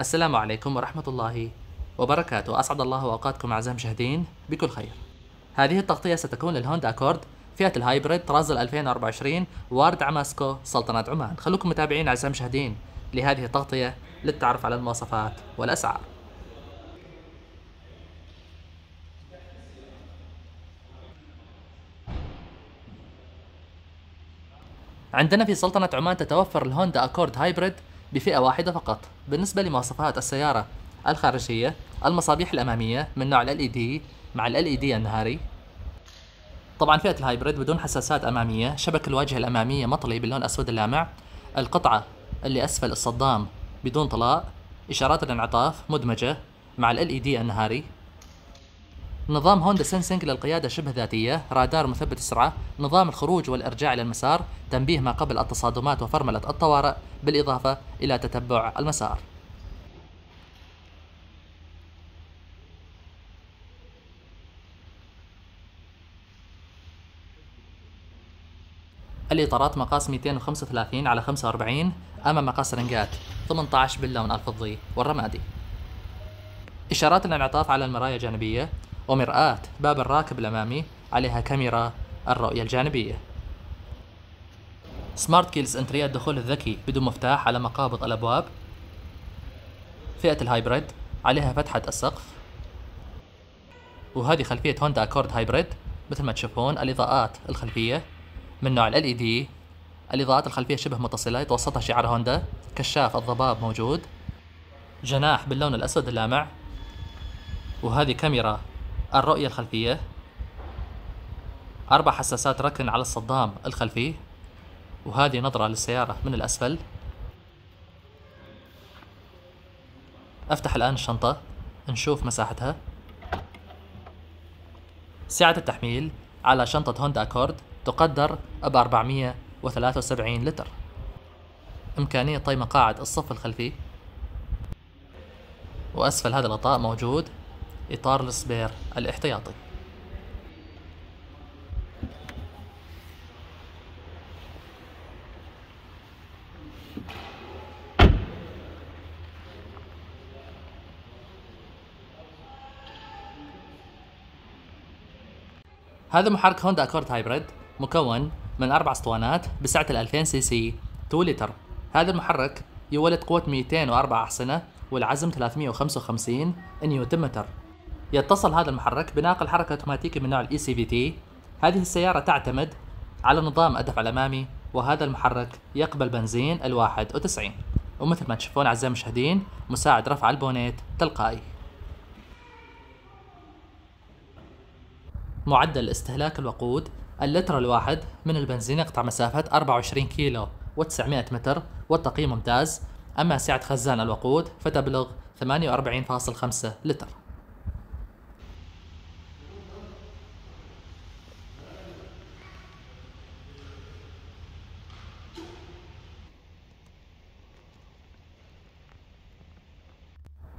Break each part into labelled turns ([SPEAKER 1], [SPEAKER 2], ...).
[SPEAKER 1] السلام عليكم ورحمة الله وبركاته أسعد الله أوقاتكم أعزائي المشاهدين بكل خير هذه التغطية ستكون للهوندا أكورد فئة الهايبريد طراز 2024 وارد عماسكو سلطنة عمان خلوكم متابعين أعزائي المشاهدين لهذه التغطية للتعرف على المواصفات والأسعار عندنا في سلطنة عمان تتوفر الهوندا أكورد هايبريد بفئة واحدة فقط بالنسبة لمواصفات السيارة الخارجية المصابيح الأمامية من نوع ال LED مع ال LED النهاري طبعا فئة الهايبريد بدون حساسات أمامية شبك الواجهة الأمامية مطلي باللون الأسود اللامع القطعة اللي أسفل الصدام بدون طلاء إشارات الانعطاف مدمجة مع ال LED النهاري نظام هوندا سنسنج للقيادة شبه ذاتية، رادار مثبت السرعة، نظام الخروج والإرجاع للمسار، تنبيه ما قبل التصادمات وفرملة الطوارئ، بالإضافة إلى تتبع المسار. الإطارات مقاس 235 على 45 أمام مقاس رنجات 18 باللون الفضي والرمادي. إشارات الانعطاف على المرايا الجانبية ومرآة باب الراكب الأمامي عليها كاميرا الرؤية الجانبية سمارت كيلز انتريا الدخول الذكي بدون مفتاح على مقابض الأبواب فئة الهايبريد عليها فتحة السقف وهذه خلفية هوندا أكورد هايبريد مثل ما تشوفون الإضاءات الخلفية من نوع ال LED الإضاءات الخلفية شبه متصلة يتوسطها شعار هوندا كشاف الضباب موجود جناح باللون الأسود اللامع وهذه كاميرا الرؤية الخلفية أربع حساسات ركن على الصدام الخلفي وهذه نظرة للسيارة من الأسفل أفتح الآن الشنطة نشوف مساحتها سعة التحميل على شنطة هوندا أكورد تقدر ب 473 لتر إمكانية طي مقاعد الصف الخلفي وأسفل هذا الغطاء موجود إطار السبير الاحتياطي هذا محرك هوندا اكورد هايبريد مكون من اربع اسطوانات بسعه ال 2000 سي سي 2 لتر هذا المحرك يولد قوه 204 احصنه والعزم 355 نيوتن متر يتصل هذا المحرك بناقل حركة أوتوماتيكي من نوع الاي سي في تي هذه السيارة تعتمد على نظام الدفع الأمامي وهذا المحرك يقبل بنزين الواحد وتسعين ومثل ما تشوفون أعزائي المشاهدين مساعد رفع البونيت تلقائي معدل استهلاك الوقود اللتر الواحد من البنزين يقطع مسافة 24 كيلو و900 متر والتقييم ممتاز أما سعة خزان الوقود فتبلغ 48.5 لتر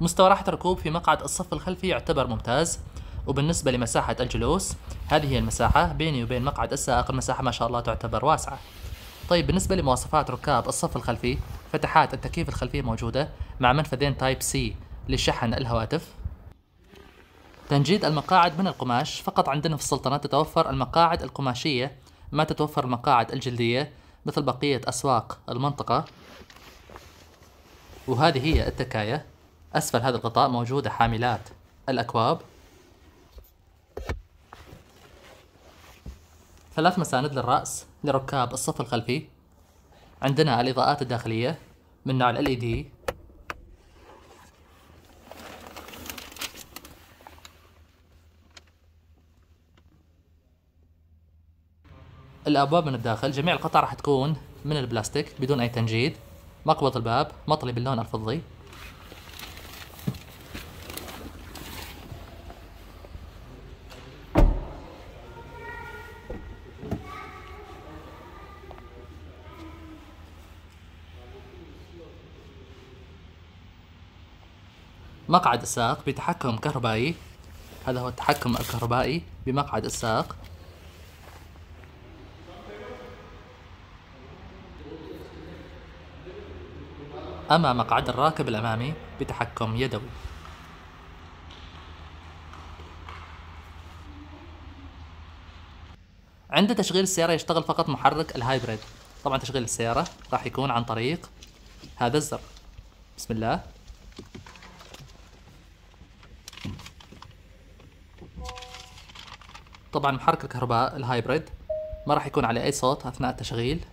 [SPEAKER 1] مستوى راحة الركوب في مقعد الصف الخلفي يعتبر ممتاز وبالنسبة لمساحة الجلوس هذه هي المساحة بيني وبين مقعد السائق المساحة ما شاء الله تعتبر واسعة طيب بالنسبة لمواصفات ركاب الصف الخلفي فتحات التكييف الخلفية موجودة مع منفذين تايب سي لشحن الهواتف تنجيد المقاعد من القماش فقط عندنا في السلطنة تتوفر المقاعد القماشية ما تتوفر المقاعد الجلدية مثل بقية أسواق المنطقة وهذه هي التكاية أسفل هذا الغطاء موجودة حاملات الأكواب ثلاث مساند للرأس لركاب الصف الخلفي عندنا الإضاءات الداخلية من نوع LED الأبواب من الداخل جميع القطع راح تكون من البلاستيك بدون أي تنجيد مقبض الباب مطلي باللون الفضي مقعد الساق بتحكم كهربائي هذا هو التحكم الكهربائي بمقعد الساق أما مقعد الراكب الأمامي بتحكم يدوي عند تشغيل السيارة يشتغل فقط محرك الهايبريد طبعا تشغيل السيارة راح يكون عن طريق هذا الزر بسم الله طبعا محرك الكهرباء الهايبريد ما راح يكون عليه أي صوت أثناء التشغيل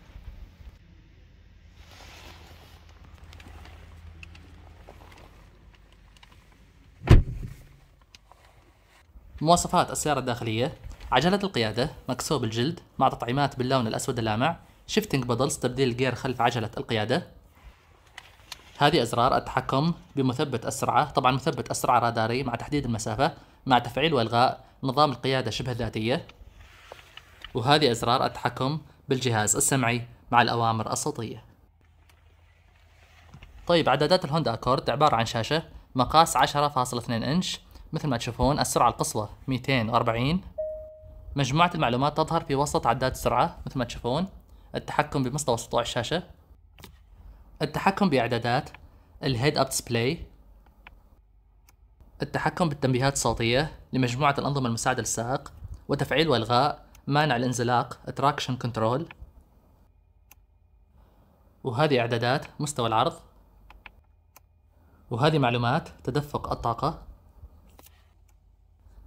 [SPEAKER 1] مواصفات السيارة الداخلية عجلة القيادة مكسوب الجلد مع تطعيمات باللون الأسود اللامع شيفتنج بدلز تبديل الجير خلف عجلة القيادة هذه أزرار التحكم بمثبت السرعة طبعا مثبت السرعة راداري مع تحديد المسافة مع تفعيل والغاء نظام القيادة شبه الذاتية وهذه أزرار التحكم بالجهاز السمعي مع الأوامر الصوتية طيب عدادات الهوندا أكورد عبارة عن شاشة مقاس 10.2 إنش مثل ما تشوفون السرعة القصوى 240 مجموعة المعلومات تظهر في وسط عداد السرعة مثل ما تشوفون التحكم بمستوى سطوع الشاشة التحكم بإعدادات الهيد أب ديسبلاي التحكم بالتنبيهات الصوتية لمجموعة الأنظمة المساعدة للسائق وتفعيل وإلغاء مانع الانزلاق تراكشن control وهذه إعدادات مستوى العرض وهذه معلومات تدفق الطاقة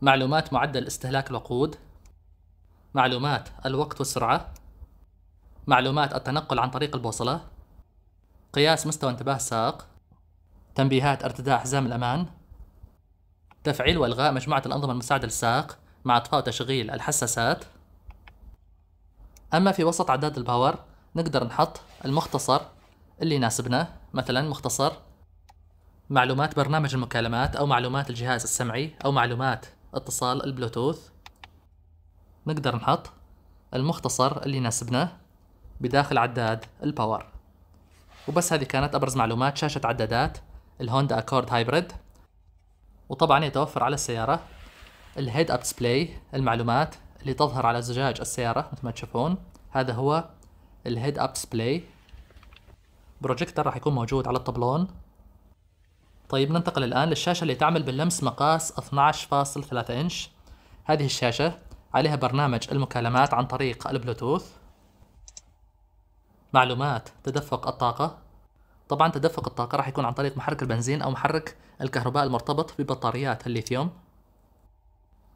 [SPEAKER 1] معلومات معدل استهلاك الوقود معلومات الوقت والسرعة معلومات التنقل عن طريق البوصلة قياس مستوى انتباه السائق تنبيهات ارتداء حزام الأمان تفعيل والغاء مجموعه الانظمه المساعده للساق مع اطفاء وتشغيل الحساسات اما في وسط عداد الباور نقدر نحط المختصر اللي يناسبنا مثلا مختصر معلومات برنامج المكالمات او معلومات الجهاز السمعي او معلومات اتصال البلوتوث نقدر نحط المختصر اللي يناسبنا بداخل عداد الباور وبس هذه كانت ابرز معلومات شاشه عدادات الهوندا اكورد هايبريد وطبعا يتوفر على السيارة الهيد اب ديسبلاي المعلومات اللي تظهر على زجاج السيارة مثل ما تشوفون هذا هو الهيد اب ديسبلاي بروجيكتر راح يكون موجود على الطبلون طيب ننتقل الآن للشاشة اللي تعمل باللمس مقاس 12.3 إنش هذه الشاشة عليها برنامج المكالمات عن طريق البلوتوث معلومات تدفق الطاقة طبعا تدفق الطاقة راح يكون عن طريق محرك البنزين أو محرك الكهرباء المرتبط ببطاريات الليثيوم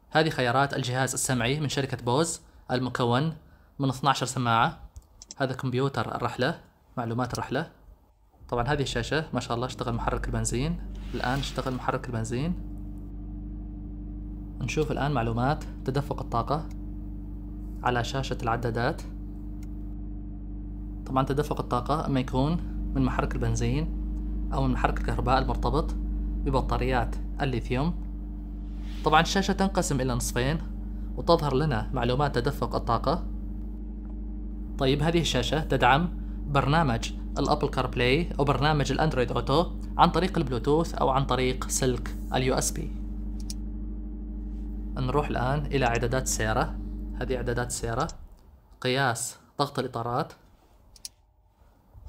[SPEAKER 1] هذه خيارات الجهاز السمعي من شركة بوز المكون من 12 سماعة هذا كمبيوتر الرحلة معلومات الرحلة طبعا هذه الشاشة ما شاء الله اشتغل محرك البنزين الآن اشتغل محرك البنزين نشوف الآن معلومات تدفق الطاقة على شاشة العدادات طبعا تدفق الطاقة أما يكون من محرك البنزين أو من محرك الكهرباء المرتبط ببطاريات الليثيوم طبعا الشاشة تنقسم إلى نصفين وتظهر لنا معلومات تدفق الطاقة طيب هذه الشاشة تدعم برنامج الأبل كار بلاي أو برنامج الأندرويد أوتو عن طريق البلوتوث أو عن طريق سلك اليو اس بي نروح الآن إلى إعدادات السيارة هذه إعدادات السيارة قياس ضغط الإطارات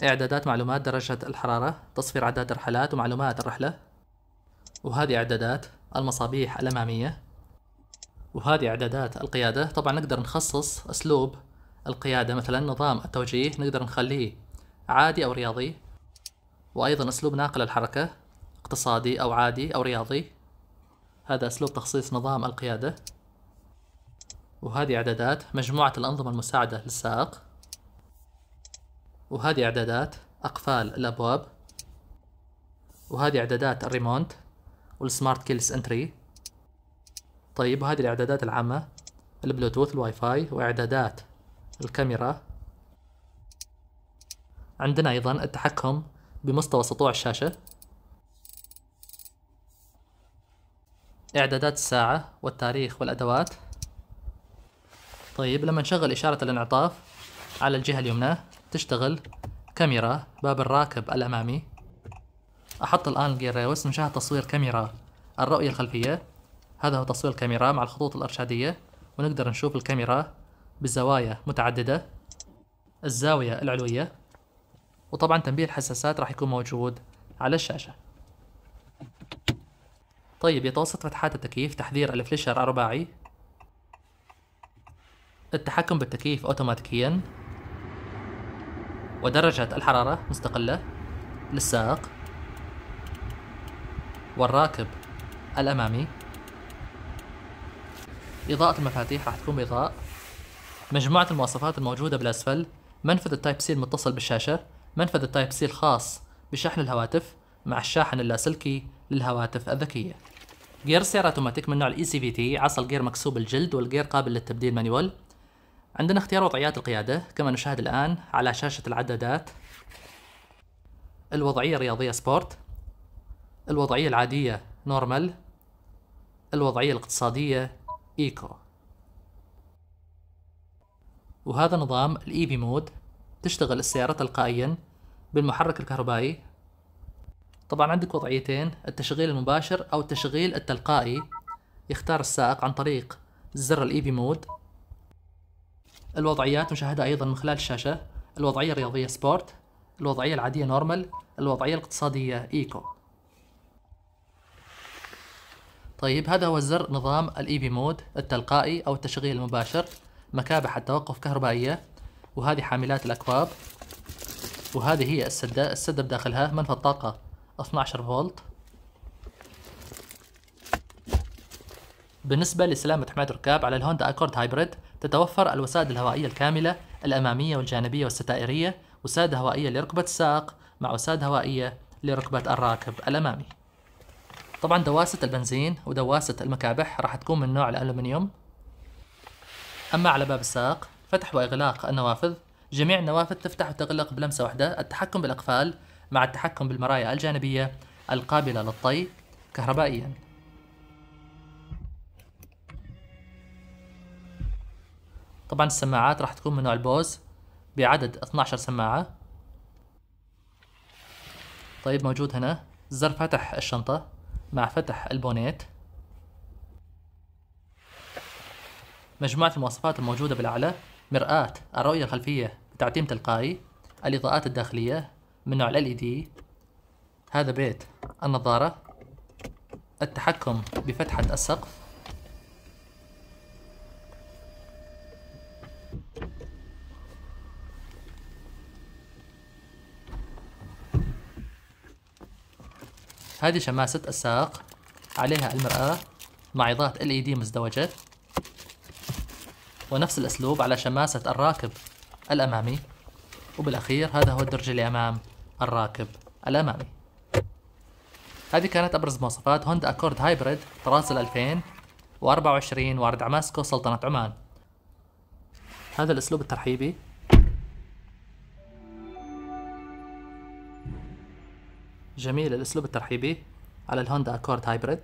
[SPEAKER 1] إعدادات معلومات درجة الحرارة تصفير عدد الرحلات ومعلومات الرحلة وهذه إعدادات المصابيح الأمامية وهذه إعدادات القيادة طبعا نقدر نخصص أسلوب القيادة مثلا نظام التوجيه نقدر نخليه عادي أو رياضي وأيضا أسلوب ناقل الحركة اقتصادي أو عادي أو رياضي هذا أسلوب تخصيص نظام القيادة وهذه إعدادات مجموعة الأنظمة المساعدة للسائق وهذه اعدادات اقفال الابواب وهذه اعدادات الريموند والسمارت كيلس انتري طيب وهذه الاعدادات العامة البلوتوث الواي فاي واعدادات الكاميرا عندنا ايضا التحكم بمستوى سطوع الشاشة اعدادات الساعة والتاريخ والادوات طيب لما نشغل اشارة الانعطاف على الجهة اليمنى تشتغل كاميرا باب الراكب الأمامي أحط الآن الجير ريوس نشاهد تصوير كاميرا الرؤية الخلفية هذا هو تصوير الكاميرا مع الخطوط الإرشادية ونقدر نشوف الكاميرا بزوايا متعددة الزاوية العلوية وطبعا تنبيه الحساسات راح يكون موجود على الشاشة طيب يتوسط فتحات التكييف تحذير الفليشر الرباعي التحكم بالتكييف أوتوماتيكيا ودرجة الحرارة مستقلة للسائق والراكب الأمامي إضاءة المفاتيح راح تكون بإضاءة مجموعة المواصفات الموجودة بالأسفل منفذ التايب سي المتصل بالشاشة منفذ التايب سي الخاص بشحن الهواتف مع الشاحن اللاسلكي للهواتف الذكية جير سيارة اوتوماتيك من نوع الاي سي في تي عصا الجير مكسوب الجلد والجير قابل للتبديل مانيوال عندنا اختيار وضعيات القيادة كما نشاهد الآن على شاشة العدادات الوضعية الرياضية سبورت الوضعية العادية نورمال الوضعية الاقتصادية ايكو وهذا نظام الاي بي مود تشتغل السيارة تلقائيا بالمحرك الكهربائي طبعا عندك وضعيتين التشغيل المباشر او التشغيل التلقائي يختار السائق عن طريق زر الاي بي مود الوضعيات نشاهدها أيضا من خلال الشاشة الوضعية الرياضية سبورت الوضعية العادية نورمال الوضعية الاقتصادية ايكو طيب هذا هو زر نظام الاي بي مود التلقائي او التشغيل المباشر مكابح التوقف كهربائية وهذه حاملات الاكواب وهذه هي السدة السدة بداخلها منفذ طاقة 12 فولت بالنسبة لسلامة حماية الركاب على الهوندا أكورد هايبريد تتوفر الوسائد الهوائية الكاملة الأمامية والجانبية والستائرية وسادة هوائية لركبة السائق مع وسادة هوائية لركبة الراكب الأمامي طبعا دواسة البنزين ودواسة المكابح راح تكون من نوع الألومنيوم أما على باب السائق فتح وإغلاق النوافذ جميع النوافذ تفتح وتغلق بلمسة واحدة التحكم بالأقفال مع التحكم بالمرايا الجانبية القابلة للطي كهربائياً طبعا السماعات راح تكون من نوع البوز بعدد 12 سماعة طيب موجود هنا زر فتح الشنطة مع فتح البونيت مجموعة المواصفات الموجودة بالأعلى مرآة الرؤية الخلفية بتعتيم تلقائي الإضاءات الداخلية من نوع LED هذا بيت النظارة التحكم بفتحة السقف هذه شماسة الساق عليها المرآة مع معيضات LED مزدوجة ونفس الأسلوب على شماسة الراكب الأمامي وبالأخير هذا هو الدرج اللي أمام الراكب الأمامي هذه كانت أبرز مواصفات هوندا أكورد هايبريد طراز 2024 وارد عماسكو سلطنة عمان هذا الأسلوب الترحيبي جميل الأسلوب الترحيبي على الهوندا أكورد هايبريد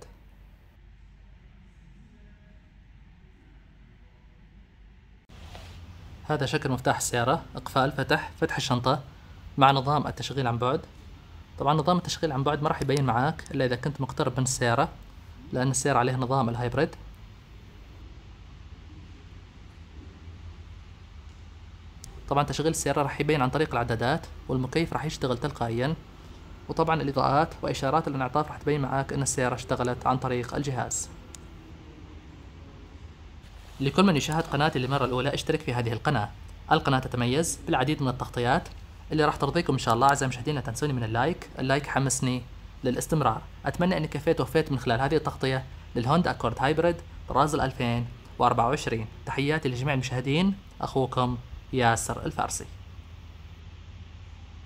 [SPEAKER 1] هذا شكل مفتاح السيارة إقفال فتح فتح الشنطة مع نظام التشغيل عن بعد طبعا نظام التشغيل عن بعد ما راح يبين معاك إلا إذا كنت مقترب من السيارة لأن السيارة عليها نظام الهايبريد طبعا تشغيل السيارة راح يبين عن طريق العدادات والمكيف راح يشتغل تلقائيا وطبعا الاضاءات واشارات الانعطاف راح تبين معاك ان السياره اشتغلت عن طريق الجهاز لكل من يشاهد قناتي للمرة الأولى اشترك في هذه القناة القناة تتميز بالعديد من التغطيات اللي راح ترضيكم إن شاء الله أعزائي المشاهدين لا تنسوني من اللايك اللايك حمسني للاستمرار أتمنى أني كفيت وفيت من خلال هذه التغطية للهوندا أكورد هايبريد طراز 2024 تحياتي لجميع المشاهدين أخوكم ياسر الفارسي